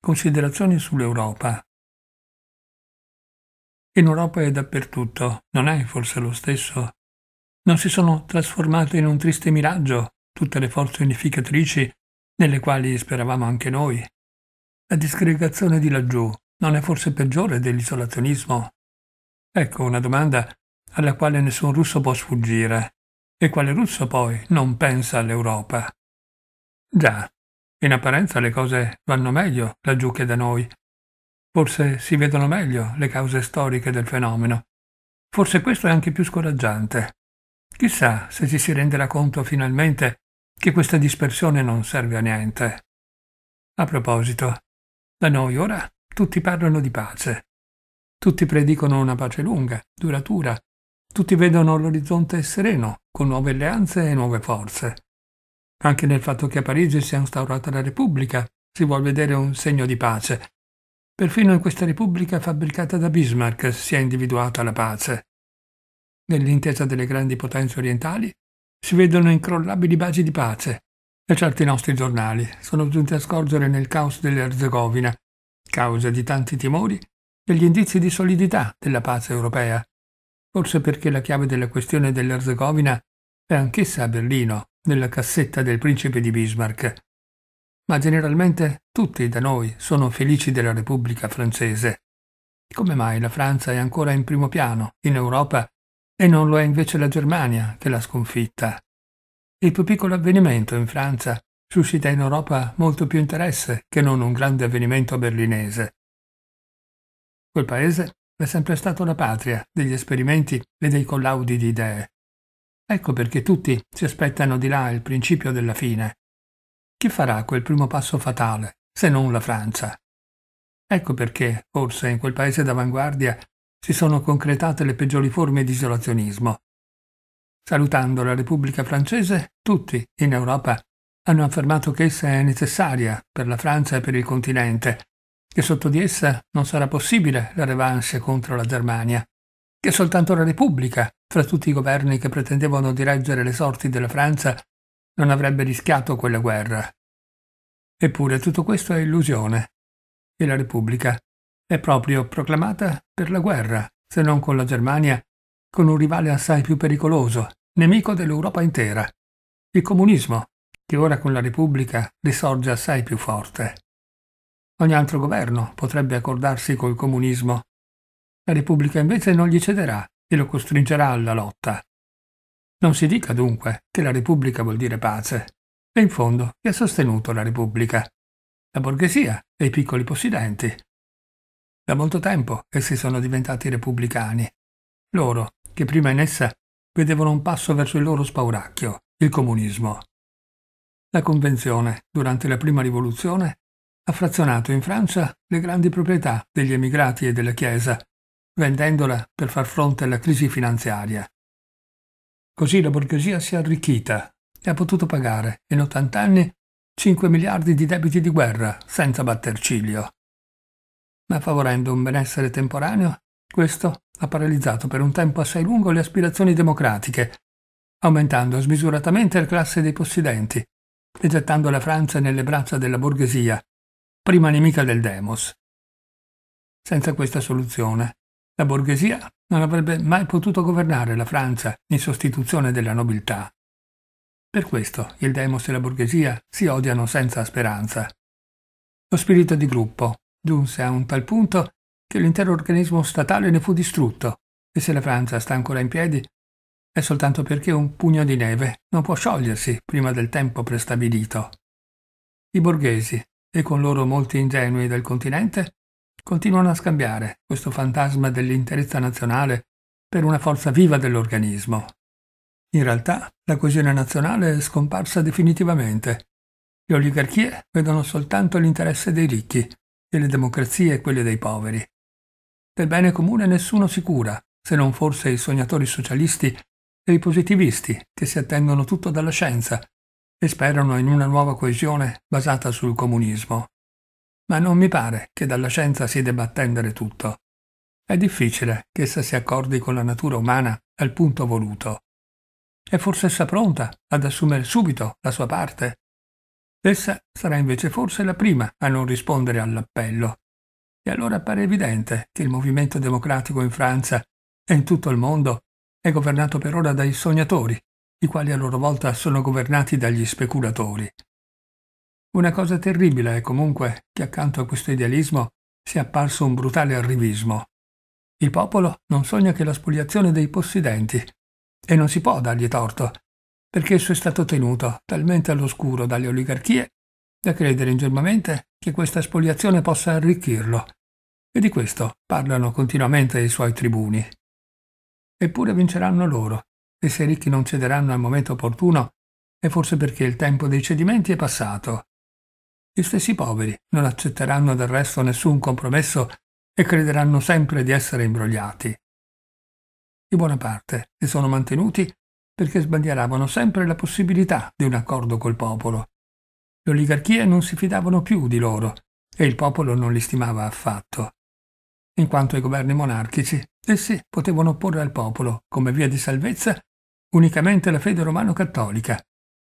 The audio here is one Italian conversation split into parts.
Considerazioni sull'Europa. In Europa è dappertutto, non è forse lo stesso? Non si sono trasformate in un triste miraggio tutte le forze unificatrici nelle quali speravamo anche noi? La disgregazione di laggiù non è forse peggiore dell'isolazionismo? Ecco una domanda alla quale nessun russo può sfuggire. E quale russo poi non pensa all'Europa? Già, in apparenza le cose vanno meglio laggiù che da noi. Forse si vedono meglio le cause storiche del fenomeno. Forse questo è anche più scoraggiante. Chissà se ci si renderà conto finalmente che questa dispersione non serve a niente. A proposito, da noi ora tutti parlano di pace. Tutti predicono una pace lunga, duratura. Tutti vedono l'orizzonte sereno, con nuove alleanze e nuove forze anche nel fatto che a Parigi sia instaurata la Repubblica, si vuol vedere un segno di pace. Perfino in questa Repubblica fabbricata da Bismarck si è individuata la pace. Nell'intesa delle grandi potenze orientali si vedono incrollabili basi di pace, e certi nostri giornali sono giunti a scorgere nel caos dell'Erzegovina, causa di tanti timori, degli indizi di solidità della pace europea, forse perché la chiave della questione dell'Erzegovina è anch'essa a Berlino, nella cassetta del principe di Bismarck. Ma generalmente tutti da noi sono felici della Repubblica francese. Come mai la Francia è ancora in primo piano in Europa e non lo è invece la Germania che l'ha sconfitta? Il più piccolo avvenimento in Francia suscita in Europa molto più interesse che non un grande avvenimento berlinese. Quel paese è sempre stato la patria degli esperimenti e dei collaudi di idee. Ecco perché tutti si aspettano di là il principio della fine. Chi farà quel primo passo fatale, se non la Francia? Ecco perché, forse, in quel paese d'avanguardia si sono concretate le peggiori forme di isolazionismo. Salutando la Repubblica francese, tutti in Europa hanno affermato che essa è necessaria per la Francia e per il continente, che sotto di essa non sarà possibile la revanche contro la Germania, che soltanto la Repubblica fra tutti i governi che pretendevano di reggere le sorti della Francia, non avrebbe rischiato quella guerra. Eppure tutto questo è illusione. E la Repubblica è proprio proclamata per la guerra, se non con la Germania, con un rivale assai più pericoloso, nemico dell'Europa intera, il comunismo, che ora con la Repubblica risorge assai più forte. Ogni altro governo potrebbe accordarsi col comunismo. La Repubblica invece non gli cederà e lo costringerà alla lotta. Non si dica dunque che la Repubblica vuol dire pace. E in fondo chi ha sostenuto la Repubblica? La borghesia e i piccoli possidenti. Da molto tempo essi sono diventati repubblicani. Loro, che prima in essa vedevano un passo verso il loro spauracchio, il comunismo. La Convenzione, durante la prima rivoluzione, ha frazionato in Francia le grandi proprietà degli emigrati e della Chiesa vendendola per far fronte alla crisi finanziaria. Così la borghesia si è arricchita e ha potuto pagare, in 80 anni, 5 miliardi di debiti di guerra senza batter ciglio. Ma favorendo un benessere temporaneo, questo ha paralizzato per un tempo assai lungo le aspirazioni democratiche, aumentando smisuratamente la classe dei possidenti e gettando la Francia nelle braccia della borghesia, prima nemica del demos. Senza questa soluzione, la borghesia non avrebbe mai potuto governare la Francia in sostituzione della nobiltà. Per questo il demos e la borghesia si odiano senza speranza. Lo spirito di gruppo giunse a un tal punto che l'intero organismo statale ne fu distrutto e se la Francia sta ancora in piedi è soltanto perché un pugno di neve non può sciogliersi prima del tempo prestabilito. I borghesi, e con loro molti ingenui del continente, continuano a scambiare questo fantasma dell'interezza nazionale per una forza viva dell'organismo. In realtà la coesione nazionale è scomparsa definitivamente. Le oligarchie vedono soltanto l'interesse dei ricchi e le democrazie quelle dei poveri. Del bene comune nessuno si cura, se non forse i sognatori socialisti e i positivisti che si attendono tutto dalla scienza e sperano in una nuova coesione basata sul comunismo ma non mi pare che dalla scienza si debba attendere tutto. È difficile che essa si accordi con la natura umana al punto voluto. È forse essa pronta ad assumere subito la sua parte? Essa sarà invece forse la prima a non rispondere all'appello. E allora appare evidente che il movimento democratico in Francia e in tutto il mondo è governato per ora dai sognatori, i quali a loro volta sono governati dagli speculatori. Una cosa terribile è eh, comunque che accanto a questo idealismo sia apparso un brutale arrivismo. Il popolo non sogna che la spoliazione dei possidenti e non si può dargli torto, perché esso è stato tenuto talmente all'oscuro dalle oligarchie da credere ingenuamente che questa spoliazione possa arricchirlo. E di questo parlano continuamente i suoi tribuni. Eppure vinceranno loro, e se i ricchi non cederanno al momento opportuno, è forse perché il tempo dei cedimenti è passato gli stessi poveri non accetteranno del resto nessun compromesso e crederanno sempre di essere imbrogliati. Di buona parte si sono mantenuti perché sbandieravano sempre la possibilità di un accordo col popolo. Le oligarchie non si fidavano più di loro e il popolo non li stimava affatto. In quanto ai governi monarchici, essi potevano opporre al popolo, come via di salvezza, unicamente la fede romano-cattolica,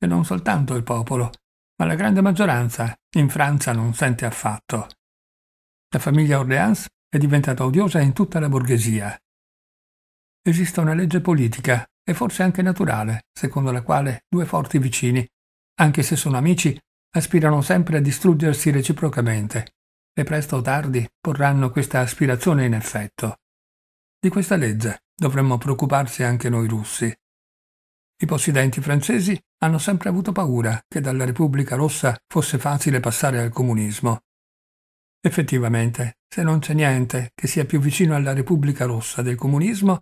e non soltanto il popolo, ma la grande maggioranza in Francia non sente affatto. La famiglia Orleans è diventata odiosa in tutta la borghesia. Esiste una legge politica, e forse anche naturale, secondo la quale due forti vicini, anche se sono amici, aspirano sempre a distruggersi reciprocamente, e presto o tardi porranno questa aspirazione in effetto. Di questa legge dovremmo preoccuparsi anche noi russi. I possidenti francesi hanno sempre avuto paura che dalla Repubblica Rossa fosse facile passare al comunismo. Effettivamente, se non c'è niente che sia più vicino alla Repubblica Rossa del comunismo,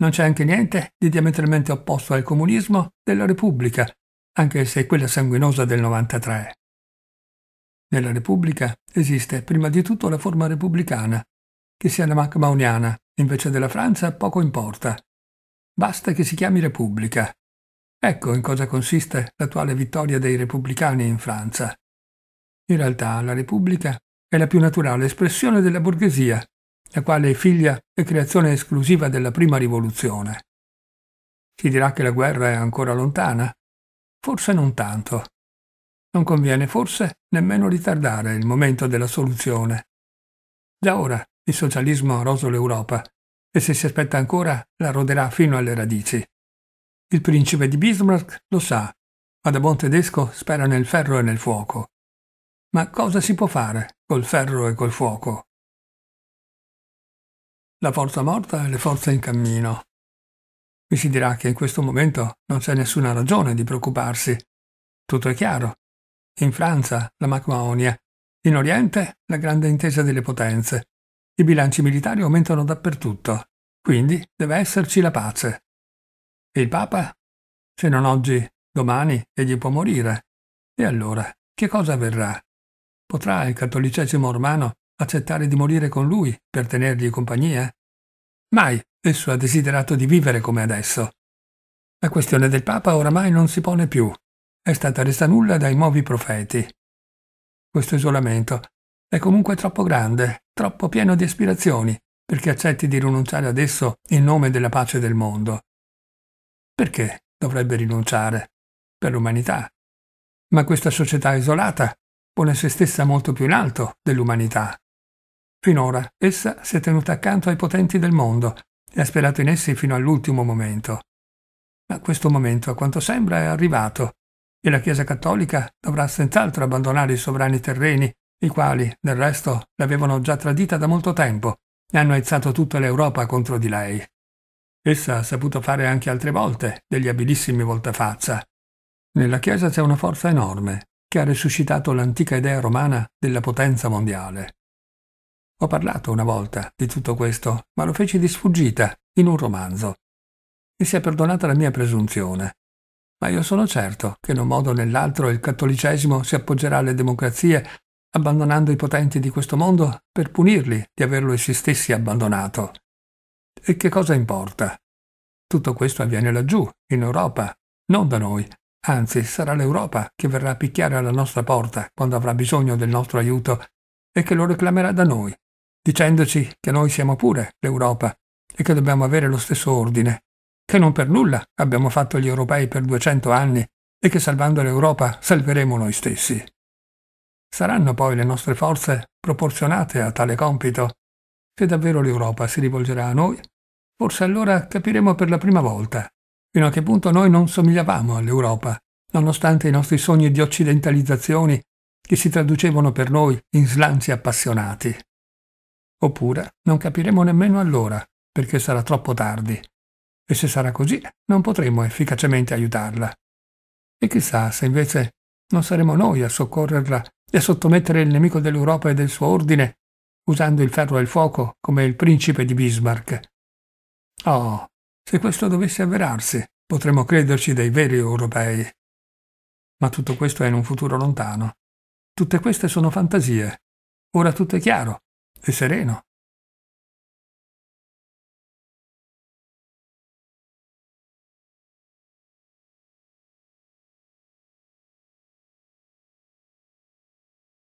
non c'è anche niente di diametralmente opposto al comunismo della Repubblica, anche se è quella sanguinosa del 93. Nella Repubblica esiste prima di tutto la forma repubblicana, che sia la Macmaoniana invece della Francia poco importa. Basta che si chiami Repubblica. Ecco in cosa consiste l'attuale vittoria dei repubblicani in Francia. In realtà la Repubblica è la più naturale espressione della borghesia, la quale è figlia e creazione esclusiva della prima rivoluzione. Si dirà che la guerra è ancora lontana? Forse non tanto. Non conviene forse nemmeno ritardare il momento della soluzione. Già ora il socialismo ha roso l'Europa e se si aspetta ancora la roderà fino alle radici. Il principe di Bismarck lo sa, ma da buon tedesco spera nel ferro e nel fuoco. Ma cosa si può fare col ferro e col fuoco? La forza morta e le forze in cammino. Mi si dirà che in questo momento non c'è nessuna ragione di preoccuparsi. Tutto è chiaro. In Francia la Macmaonia, in Oriente la grande intesa delle potenze. I bilanci militari aumentano dappertutto, quindi deve esserci la pace. Il Papa? Se non oggi, domani, egli può morire. E allora, che cosa avverrà? Potrà il cattolicesimo romano accettare di morire con lui per tenergli compagnia? Mai esso ha desiderato di vivere come adesso. La questione del Papa oramai non si pone più. È stata resa nulla dai nuovi profeti. Questo isolamento è comunque troppo grande, troppo pieno di aspirazioni, perché accetti di rinunciare ad esso in nome della pace del mondo. Perché dovrebbe rinunciare? Per l'umanità. Ma questa società isolata pone se stessa molto più in alto dell'umanità. Finora essa si è tenuta accanto ai potenti del mondo e ha sperato in essi fino all'ultimo momento. Ma questo momento, a quanto sembra, è arrivato e la Chiesa cattolica dovrà senz'altro abbandonare i sovrani terreni, i quali, del resto, l'avevano già tradita da molto tempo e hanno aizzato tutta l'Europa contro di lei. Essa ha saputo fare anche altre volte degli abilissimi voltafaccia. Nella Chiesa c'è una forza enorme che ha resuscitato l'antica idea romana della potenza mondiale. Ho parlato una volta di tutto questo, ma lo feci di sfuggita in un romanzo. Mi si è perdonata la mia presunzione. Ma io sono certo che in un modo o nell'altro il cattolicesimo si appoggerà alle democrazie abbandonando i potenti di questo mondo per punirli di averlo essi stessi abbandonato. E che cosa importa? Tutto questo avviene laggiù, in Europa, non da noi. Anzi, sarà l'Europa che verrà a picchiare alla nostra porta quando avrà bisogno del nostro aiuto e che lo reclamerà da noi, dicendoci che noi siamo pure l'Europa e che dobbiamo avere lo stesso ordine, che non per nulla abbiamo fatto gli europei per 200 anni e che salvando l'Europa salveremo noi stessi. Saranno poi le nostre forze proporzionate a tale compito se davvero l'Europa si rivolgerà a noi, forse allora capiremo per la prima volta fino a che punto noi non somigliavamo all'Europa, nonostante i nostri sogni di occidentalizzazione che si traducevano per noi in slanci appassionati. Oppure non capiremo nemmeno allora, perché sarà troppo tardi. E se sarà così, non potremo efficacemente aiutarla. E chissà se invece non saremo noi a soccorrerla e a sottomettere il nemico dell'Europa e del suo ordine usando il ferro e il fuoco come il principe di Bismarck. Oh, se questo dovesse avverarsi, potremmo crederci dei veri europei. Ma tutto questo è in un futuro lontano. Tutte queste sono fantasie. Ora tutto è chiaro e sereno.